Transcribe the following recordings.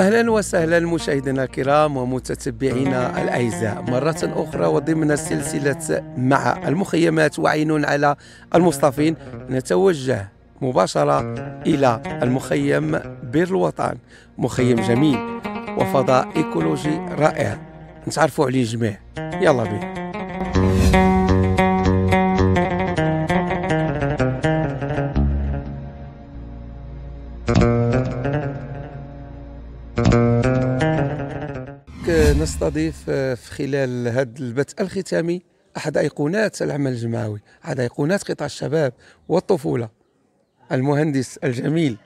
اهلا وسهلا مشاهدينا الكرام ومتتبعينا الاعزاء مره اخرى وضمن سلسله مع المخيمات وعين على المصطفين نتوجه مباشره الى المخيم بير الوطن مخيم جميل وفضاء ايكولوجي رائع نتعرفوا عليه جميع يلا بينا نستضيف آه، في خلال هذا البث الختامي أحد أيقونات العمل الجماعي أحد أيقونات قطاع الشباب والطفولة المهندس الجميل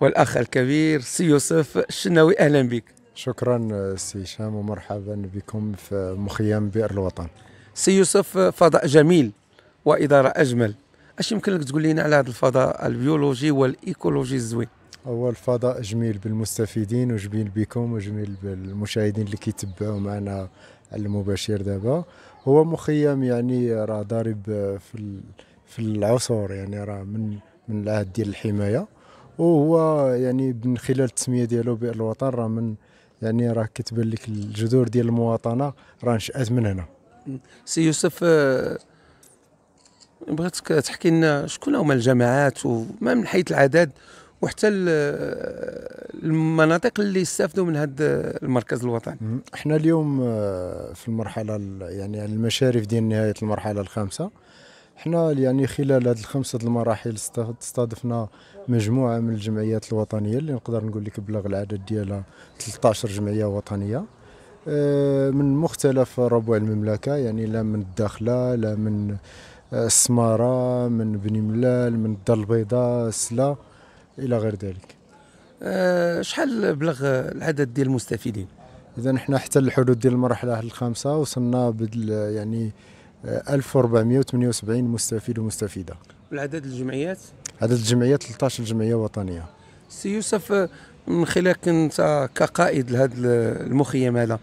والأخ الكبير سي يوسف الشناوي أهلا بك شكرا آه، سي هشام ومرحبا بكم في مخيم بئر الوطن سي يوسف آه، فضاء جميل وإدارة أجمل اش يمكن لك تقول لنا على هذا الفضاء البيولوجي والايكولوجي الزوين اول فضاء جميل بالمستفيدين وجميل بكم وجميل بالمشاهدين اللي كيتبعوا معنا المباشر دابا هو مخيم يعني راه ضارب في في العصور يعني راه من من العهد ديال الحمايه وهو يعني من خلال التسميه ديالو بئر الوطن راه من يعني راه كتبان لك الجذور ديال المواطنه راه نشات من هنا سي يوسف آه، بغيتك تحكي لنا شكون هما الجماعات وما من حيث العدد وحتى المناطق اللي يستافدوا من هذا المركز الوطني احنا اليوم آه، في المرحله يعني, يعني المشارف ديال نهايه المرحله الخامسه احنا يعني خلال هذه الخمسه المراحل استضفنا مجموعه من الجمعيات الوطنيه اللي نقدر نقول لك بلغ العدد ديالها 13 جمعيه وطنيه آه، من مختلف ربوع المملكه يعني لا من الداخله لا من آه، السماره من بني ملال من الدار البيضاء سلا الى غير ذلك أه شحال بلغ العدد ديال المستفيدين اذا حنا حتى الحدود ديال المرحله الخامسه وصلنا بدل يعني 1478 آه، مستفيد ومستفيده العدد الجمعيات عدد الجمعيات 13 جمعيه وطنيه سي يوسف آه، من خلالك انت كقائد لهذا المخيم هذا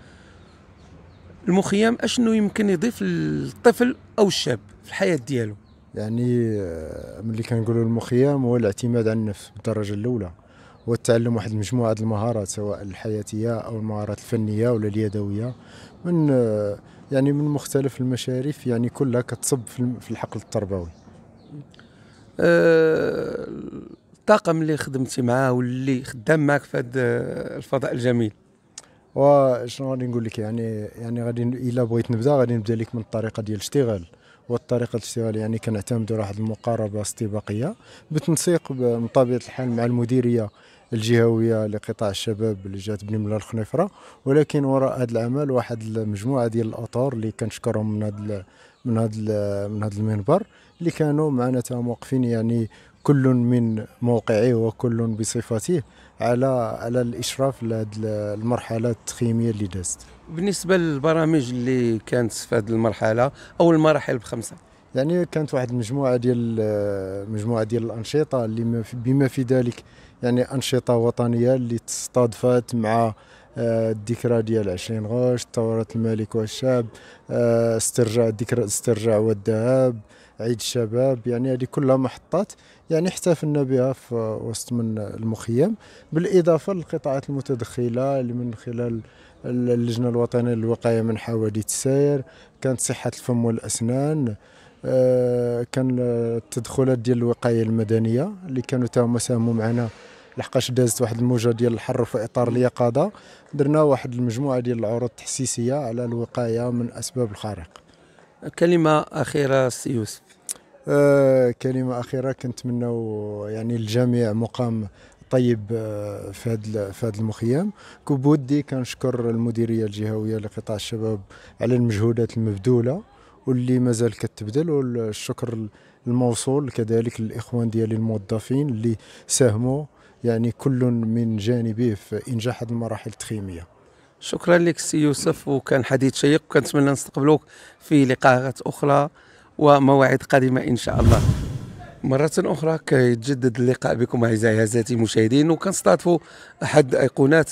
المخيم اشنو يمكن يضيف للطفل او الشاب في الحياه ديالو يعني آه، ملي كنقولوا المخيم هو الاعتماد على النفس بالدرجه الاولى هو التعلم واحد مجموعه المهارات سواء الحياتيه او المهارات الفنيه ولا اليدويه من آه، يعني من مختلف المشارف يعني كلها كتصب في الحقل التربوي آه، الطاقم اللي خدمتي معاه واللي خدام معك في هذا الفضاء الجميل وشنو غادي نقول لك يعني يعني غادي الا بغيت نبدا غادي نبدا لك من الطريقه ديال الاشتغال والطريقه الاشتغال يعني كنعتمدوا واحد المقاربه استباقيه بالتنسيق بطبيعه الحال مع المديريه الجهويه لقطاع الشباب اللي جات بني ملال الخنيفره ولكن وراء هذا العمل واحد المجموعه ديال الاطار اللي كنشكرهم من هذا من هذا من هذا المنبر اللي كانوا معنا تا موقفين يعني كل من موقعه وكل بصفته على على الاشراف لهذه المرحله التخييميه اللي دازت بالنسبه للبرامج اللي كانت في هذه المرحله او المراحل بخمسه يعني كانت واحد المجموعه ديال مجموعه ديال الانشطه اللي بما في ذلك يعني انشطه وطنيه اللي تصطادفات مع آه، الذكرى ديال 20 غشت ثورة الملك والشعب آه، استرجاع ذكرى استرجاع والذهاب عيد الشباب يعني هذه كلها محطات يعني احتفلنا بها في وسط من المخيم بالاضافه للقطاعات المتدخله اللي من خلال اللجنه الوطنيه للوقايه من حوادث السير كانت صحه الفم والاسنان آه، كان التدخلات ديال الوقايه المدنيه اللي كانوا تاهما ساهموا معنا لحقاش دازت واحد الموجه ديال الحر في اطار اليقظه درنا واحد المجموعه ديال العروض التحسيسيه على الوقايه من اسباب الخارق كلمه اخيره سي يوسف آه كلمه اخيره كنتمناو يعني الجميع مقام طيب آه، في هذا في هذا المخيم كبودي كنشكر المديريه الجهويه لقطاع الشباب على المجهودات المبذوله واللي مازال كتبدل والشكر الموصول كذلك للاخوان ديالي الموظفين اللي ساهموا يعني كل من جانبه في إنجاح هذه المراحل التخيمية شكرا لك سي يوسف وكان حديث شيق وكنتمنى نستقبلوك في لقاءات أخرى ومواعيد قادمة إن شاء الله مرة أخرى كيتجدد اللقاء بكم أعزائي المشاهدين وكنستضيفوا أحد أيقونات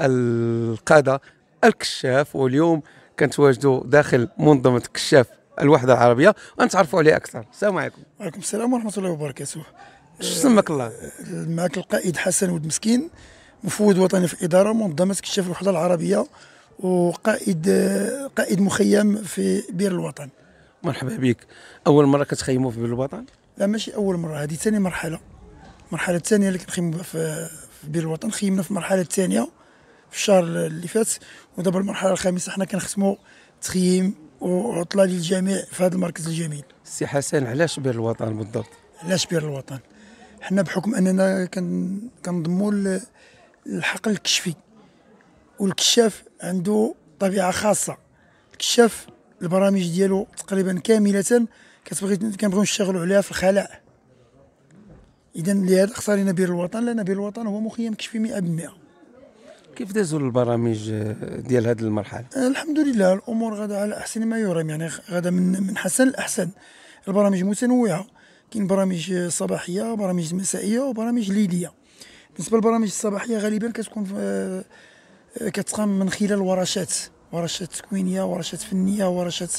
القادة الكشاف واليوم كنتواجدوا داخل منظمة كشاف الوحدة العربية ونتعرفوا عليه أكثر السلام عليكم وعليكم السلام ورحمة الله وبركاته شو سمك الله؟ معك القائد حسن ود مسكين مفوض وطني في إدارة منظمة كشاف الوحدة العربية وقائد قائد مخيم في بير الوطن مرحبا بك أول مرة كتخيموا في بير الوطن؟ لا ماشي أول مرة هذه ثاني مرحلة المرحلة الثانية اللي كنخيموا في بير الوطن خيمنا في المرحلة الثانية في الشهر اللي فات ودابا المرحلة الخامسة حنا كنختموا تخييم وعطلة للجميع في هذا المركز الجميل سي حسن علاش بير الوطن بالضبط؟ علاش بير الوطن؟ حنا بحكم اننا كنضموا الحقل الكشفي والكشاف عنده طبيعه خاصه الكشاف البرامج ديالو تقريبا كامله كتبغي كنبغيو نشتغلوا عليها في الخلاء اذا لهذا اختارينا بير الوطن لان بير الوطن هو مخيم كشفي 100% كيف دازوا البرامج آه، ديال هذه المرحله آه، الحمد لله الامور غدا على احسن ما يرام يعني غدا من من حسن لاحسن البرامج متنوعه كاين برامج صباحيه برامج مسائيه وبرامج ليليه بالنسبه للبرامج الصباحيه غالبا كتكون آه، كتقام من خلال ورشات ورشات تكوينيه ورشات فنيه ورشات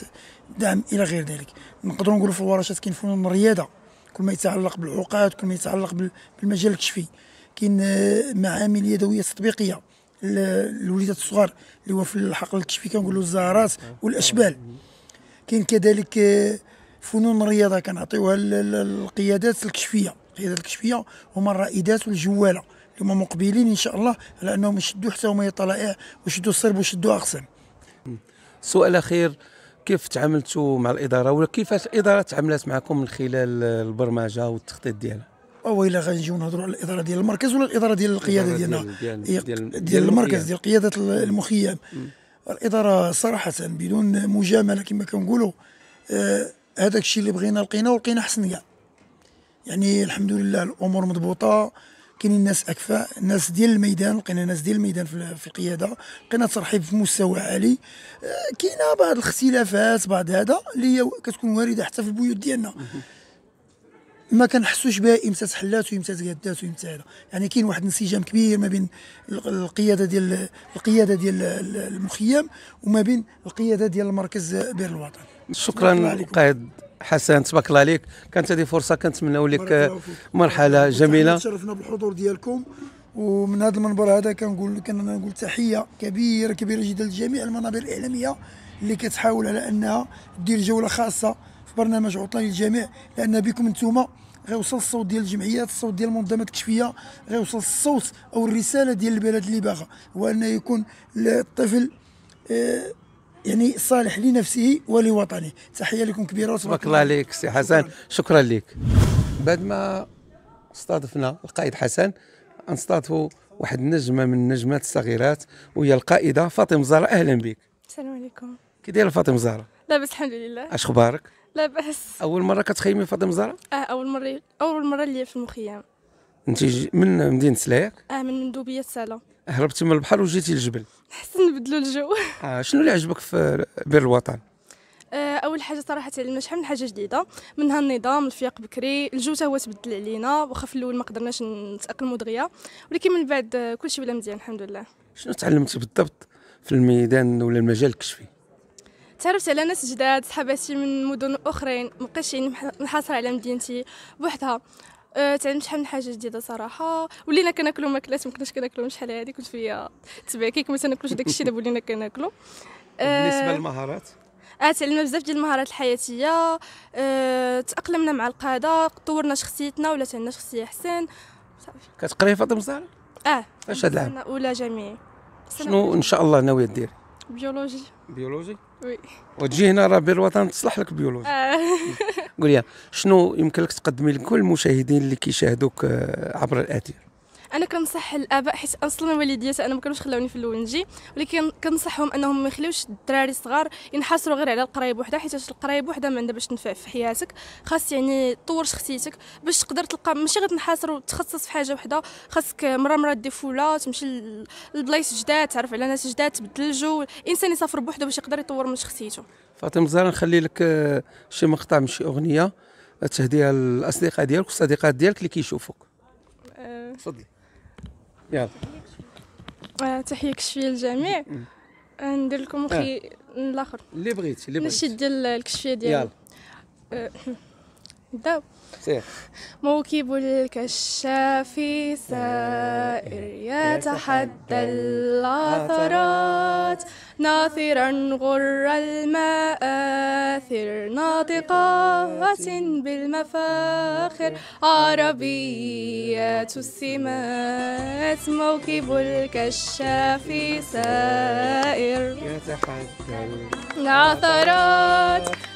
دعم الى غير ذلك نقدروا نقولوا في الورشات كاين فنون الرياضه كل ما يتعلق بالعقاد كل ما يتعلق بالمجال الكشفي كاين آه، معامل يدويه تطبيقيه الوليدات الصغار اللي هو في الحقل الكشفي كنقولوا الزهرات والاشبال كاين كذلك آه، فنون الرياضه كنعطيوها للقيادات الكشفيه القيادات الكشفيه هما الرائدات والجواله اللي هما مقبلين ان شاء الله على انهم يشدوا حتى هما طلائع ويشدوا الصرب ويشدوا اقسام سؤال اخير كيف تعاملتوا مع الاداره ولا كيفاش الاداره تعاملت معكم من خلال البرمجه والتخطيط ديالها ويلا غنجيو نهضروا على الاداره ديال المركز ولا الاداره ديال القياده ديالنا ديال, ديال, ديال, ديال المركز ديال قياده المخيم الاداره صراحه بدون مجامله كما كنقولوا آه هذاك الشيء اللي بغينا لقينا ولقينا حسن كاع يعني الحمد لله الامور مضبوطه كاينين ناس اكفاء ناس ديال الميدان لقينا ناس ديال الميدان في القياده لقينا ترحيب في مستوى عالي آه، كاينه بعض الاختلافات بعض هذا اللي كتكون وارده حتى في البيوت ديالنا ما كنحسوش بها امتى تحلات وامتى تقادات وامتى هذا يعني كاين واحد الانسجام كبير ما بين القياده ديال القياده ديال المخيم وما بين القياده ديال المركز بير الوطن شكرا قائد حسن تبارك الله عليك كانت هذه فرصه كنتمنوا لك مرحله جميله تشرفنا بالحضور ديالكم ومن هذا المنبر هذا كنقول كنقول تحيه كبيره كبيره جدا لجميع المنابر الاعلاميه اللي كتحاول على انها دير جوله خاصه في برنامج عطله للجميع لان بكم انتم غيوصل الصوت ديال الجمعيات الصوت ديال المنظمات التشفيه غيوصل الصوت او الرساله ديال البلد اللي باغا هو انه يكون الطفل آه، يعني صالح لنفسه ولوطنه تحيه لكم كبيره وتبارك الله عليك سي حسن شكرا لك بعد ما استضفنا القائد حسن نستضفوا واحد النجمه من النجمات الصغيرات وهي القائده فاطمه زهره اهلا بك السلام عليكم كي دايره فاطمه زهره لاباس الحمد لله اش اخبارك لا باس اول مره كتخيمي فاطمه زهره اه اول مره اول مره ليا في المخيم انت من مدينه سلاياك اه من مندوبيه سالا هربتي من البحر وجيتي للجبل حسن نبدلوا الجو آه شنو اللي عجبك في بير الوطن آه، اول حاجه صراحه تعلمنا شحال من حاجه جديده منها النظام الفياق بكري الجو هو تبدل علينا واخا في الاول ما قدرناش نتاقلموا دغيا ولكن من بعد آه، كلشي ولا مزيان الحمد لله شنو تعلمتي بالضبط في الميدان ولا المجال الكشفي تعرفت على ناس جداد صحاباتي من مدن اخرين مابقيتش يعني محاصره على مدينتي بوحدها أه، تعلمت شحال من حاجه جديده صراحه ولينا كناكلو ماكلات ما كناش كناكلهم شحال هادي كنت فيا تباكيك ما تناكلوش داكشي اللي دابا ولينا كناكلو أه، بالنسبه للمهارات آه تعلمنا بزاف ديال المهارات الحياتيه آه تاقلمنا مع القاده طورنا شخصيتنا ولات عندنا شخصيه احسن كتقري فاطمه اه اش هاد العام اولى جامعي شنو ان شاء الله ناويه ديري بيولوجي بيولوجي وي وتجي هنا راه بير الوطن تصلح لك بيولوجي لي شنو يمكن لك تقدمي لكل المشاهدين اللي كيشاهدوك عبر الاثير انا كنصح الاباء حيت اصلا والديات انا ما كانوش خلاوني في نجي ولكن كنصحهم انهم ما يخليوش الدراري الصغار ينحصروا غير على القرايب وحده حيت القرايب وحده ما عندها باش تنفع في حياتك خاص يعني تطور شخصيتك باش تقدر تلقى ماشي غير تنحاصر وتخصص في حاجه وحده خاصك مره مره دي فولا تمشي لبلايص جداد تعرف على ناس جداد تبدل الجو الانسان يسافر بوحده باش يقدر يطور من شخصيته فاطمه زهر نخلي لك آه، شي مقطع من شي اغنيه تهديها للاصدقاء ديالك والصديقات ديالك اللي كيشوفوك آه. تفضلي يلا آه، تحيه كشفيه للجميع آه، ندير لكم اخي آه. الاخر اللي بغيتي اللي بغيتي نشد الكشفيه ديالي يلا نبداو موكب الكشاف سائر يتحدى العثرات ناثرا غر الماء ناثر ناطقات بالمفاخر عربيات السمات موكب الكشاف سائر يتحدى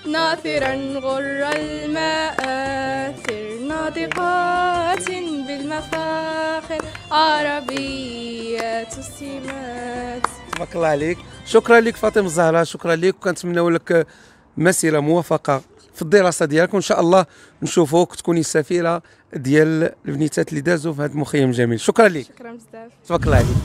ناثرا غر المآثر ناطقات بالمفاخر عربيات السمات تبارك الله عليك شكرا لك فاطمه الزهراء شكرا لك وكنتمناو لك مسيره موفقه في الدراسه ديالك وان شاء الله نشوفوك تكوني السفيره ديال البنيتات اللي دازوا في هذا المخيم الجميل شكرا لك شكرا بزاف تبارك الله عليك